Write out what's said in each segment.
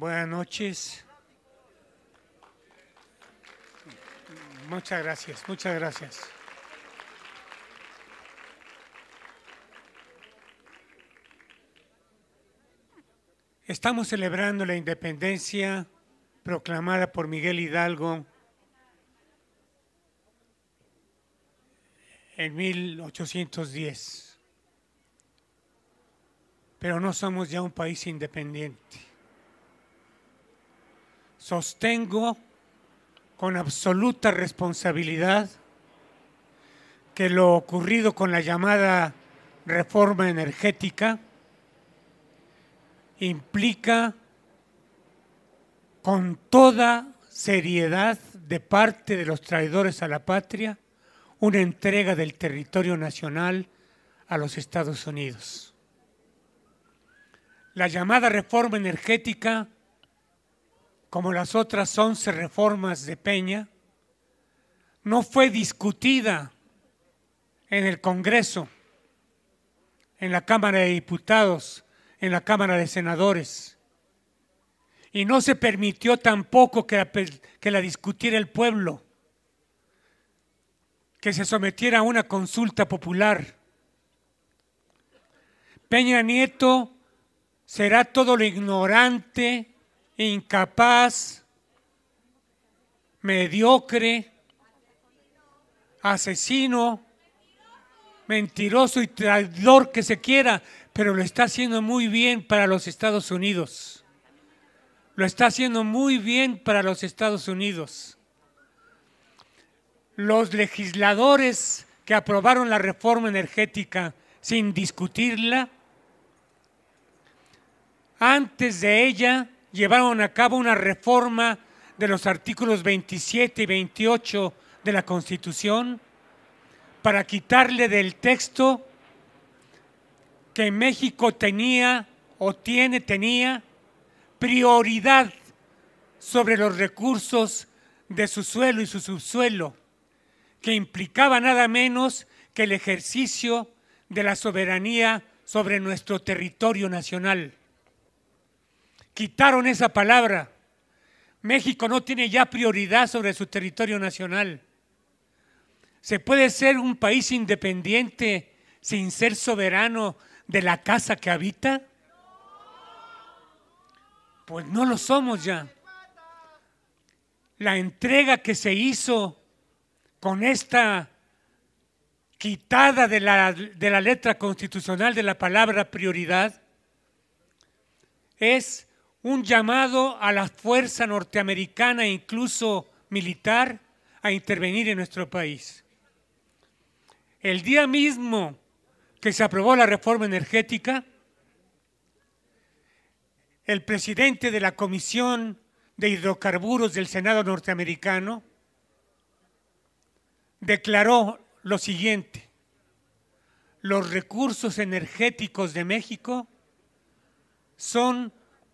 Buenas noches. Muchas gracias, muchas gracias. Estamos celebrando la independencia proclamada por Miguel Hidalgo en 1810. Pero no somos ya un país independiente sostengo con absoluta responsabilidad que lo ocurrido con la llamada reforma energética implica con toda seriedad de parte de los traidores a la patria una entrega del territorio nacional a los Estados Unidos. La llamada reforma energética como las otras once reformas de Peña, no fue discutida en el Congreso, en la Cámara de Diputados, en la Cámara de Senadores. Y no se permitió tampoco que la, que la discutiera el pueblo, que se sometiera a una consulta popular. Peña Nieto será todo lo ignorante incapaz, mediocre, asesino, mentiroso y traidor que se quiera, pero lo está haciendo muy bien para los Estados Unidos. Lo está haciendo muy bien para los Estados Unidos. Los legisladores que aprobaron la reforma energética sin discutirla, antes de ella llevaron a cabo una reforma de los artículos 27 y 28 de la Constitución para quitarle del texto que México tenía o tiene, tenía prioridad sobre los recursos de su suelo y su subsuelo, que implicaba nada menos que el ejercicio de la soberanía sobre nuestro territorio nacional. Quitaron esa palabra. México no tiene ya prioridad sobre su territorio nacional. Se puede ser un país independiente sin ser soberano de la casa que habita. Pues no lo somos ya. La entrega que se hizo con esta quitada de la, de la letra constitucional de la palabra prioridad es un llamado a la fuerza norteamericana, incluso militar, a intervenir en nuestro país. El día mismo que se aprobó la reforma energética, el presidente de la Comisión de Hidrocarburos del Senado norteamericano declaró lo siguiente, los recursos energéticos de México son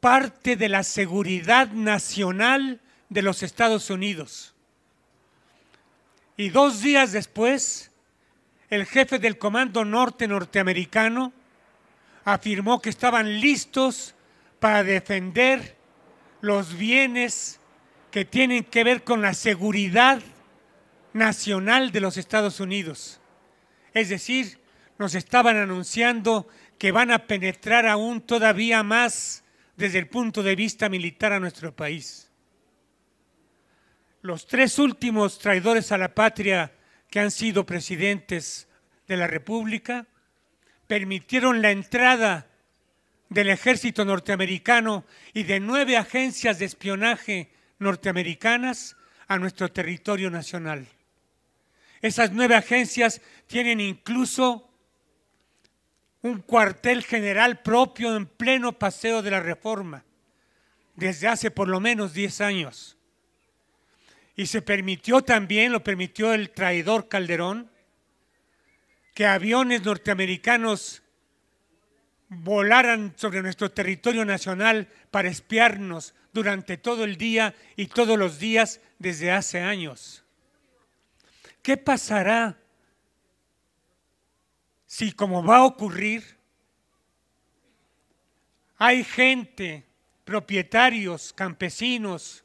parte de la seguridad nacional de los Estados Unidos. Y dos días después, el jefe del Comando Norte norteamericano afirmó que estaban listos para defender los bienes que tienen que ver con la seguridad nacional de los Estados Unidos. Es decir, nos estaban anunciando que van a penetrar aún todavía más desde el punto de vista militar a nuestro país. Los tres últimos traidores a la patria que han sido presidentes de la República permitieron la entrada del ejército norteamericano y de nueve agencias de espionaje norteamericanas a nuestro territorio nacional. Esas nueve agencias tienen incluso un cuartel general propio en pleno paseo de la reforma, desde hace por lo menos 10 años. Y se permitió también, lo permitió el traidor Calderón, que aviones norteamericanos volaran sobre nuestro territorio nacional para espiarnos durante todo el día y todos los días desde hace años. ¿Qué pasará si como va a ocurrir, hay gente, propietarios, campesinos,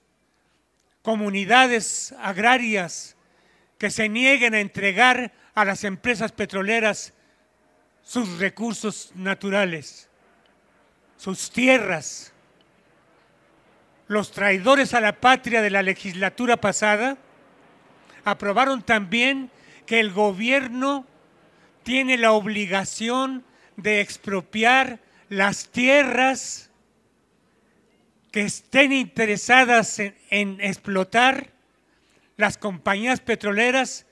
comunidades agrarias que se nieguen a entregar a las empresas petroleras sus recursos naturales, sus tierras. Los traidores a la patria de la legislatura pasada aprobaron también que el gobierno tiene la obligación de expropiar las tierras que estén interesadas en, explotar las compañías petroleras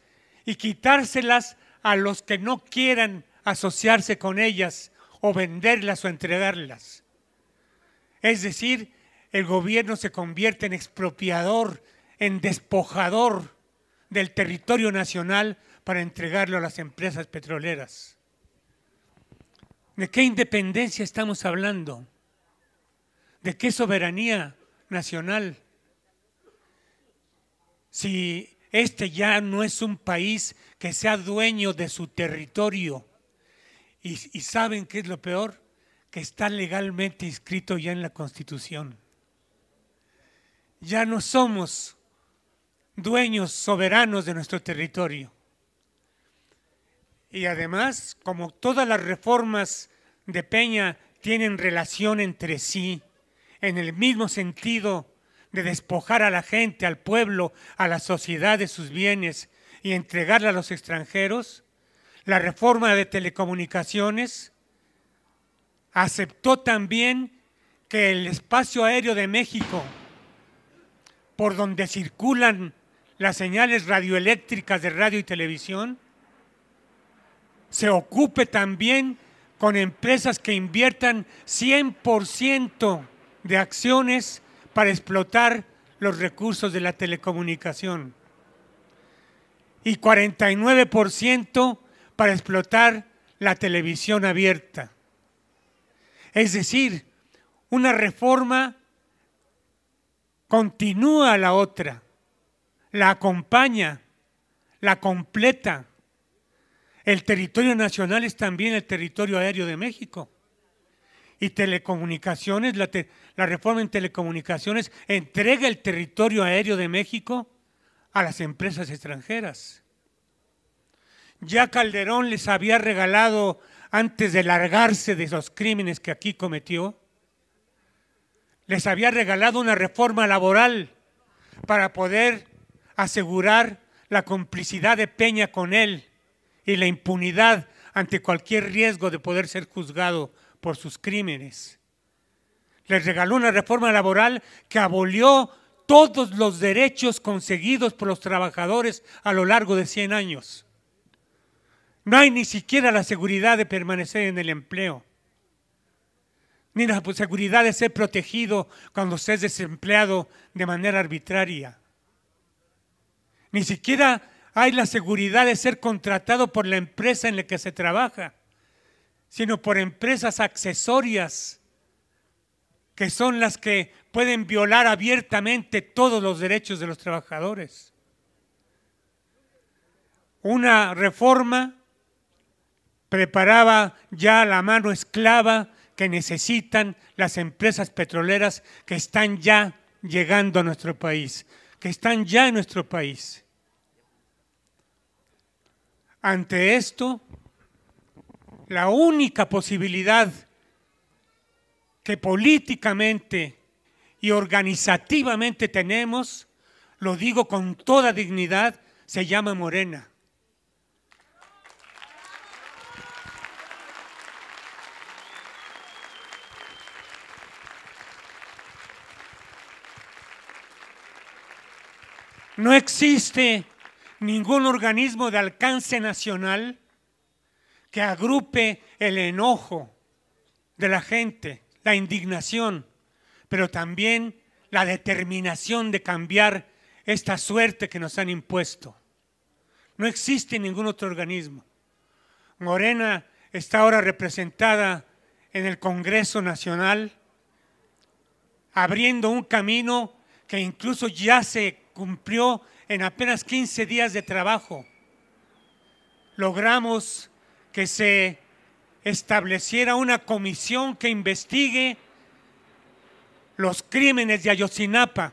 y quitárselas a los que no quieran asociarse con ellas o venderlas o entregarlas. Es decir, el gobierno se convierte en expropiador, en despojador del territorio nacional para entregarlo a las empresas petroleras. ¿De qué independencia estamos hablando? ¿De qué soberanía nacional? Si este ya no es un país que sea dueño de su territorio y, saben qué es lo peor, que está legalmente inscrito ya en la Constitución. Ya no somos dueños soberanos de nuestro territorio. Y además, como todas las reformas de Peña tienen relación entre sí, en el mismo sentido de despojar a la gente, al pueblo, a la sociedad de sus bienes y entregarla a los extranjeros, la reforma de telecomunicaciones aceptó también que el espacio aéreo de México, por donde circulan las señales radioeléctricas de radio y televisión, se ocupe también con empresas que inviertan 100% de acciones para explotar los recursos de la telecomunicación y 49% para explotar la televisión abierta. Es decir, una reforma continúa a la otra, la acompaña, la completa el territorio nacional es también el territorio aéreo de México. Y telecomunicaciones, la, reforma en telecomunicaciones entrega el territorio aéreo de México a las empresas extranjeras. Ya Calderón les había regalado, antes de largarse de los crímenes que aquí cometió, les había regalado una reforma laboral para poder asegurar la complicidad de Peña con él y la impunidad ante cualquier riesgo de poder ser juzgado por sus crímenes. Les regaló una reforma laboral que abolió todos los derechos conseguidos por los trabajadores a lo largo de 100 años. No hay ni siquiera la seguridad de permanecer en el empleo, ni la seguridad de ser protegido cuando se es desempleado de manera arbitraria. Ni siquiera hay la seguridad de ser contratado por la empresa en la que se trabaja, sino por empresas accesorias que son las que pueden violar abiertamente todos los derechos de los trabajadores. Una reforma preparaba ya la mano esclava que necesitan las empresas petroleras que están ya llegando a nuestro país, que están ya en nuestro país. Ante esto, la única posibilidad que políticamente y organizativamente tenemos, lo digo con toda dignidad, se llama Morena. No existe ningún organismo de alcance nacional que agrupe el enojo de la gente, la indignación, pero también la determinación de cambiar esta suerte que nos han impuesto. No existe ningún otro organismo. Morena está ahora representada en el Congreso Nacional, abriendo un camino que incluso ya se cumplió en apenas 15 días de trabajo. Logramos que se estableciera una comisión que investigue los crímenes de Ayotzinapa.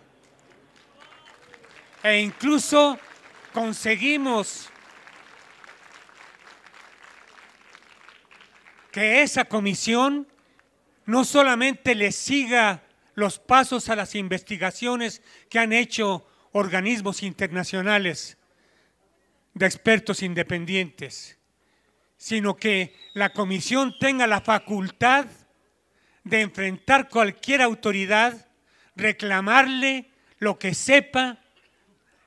E incluso conseguimos que esa comisión no solamente le siga los pasos a las investigaciones que han hecho organismos internacionales de expertos independientes, sino que la comisión tenga la facultad de enfrentar cualquier autoridad, reclamarle lo que sepa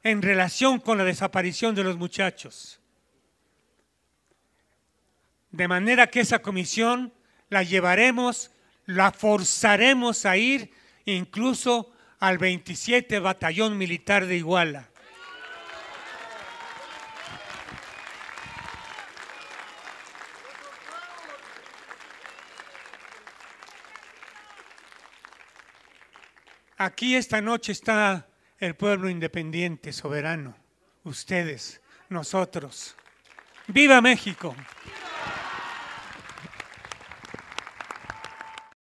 en relación con la desaparición de los muchachos. De manera que esa comisión la llevaremos, la forzaremos a ir incluso al 27 Batallón Militar de Iguala. Aquí esta noche está el pueblo independiente, soberano, ustedes, nosotros. ¡Viva México!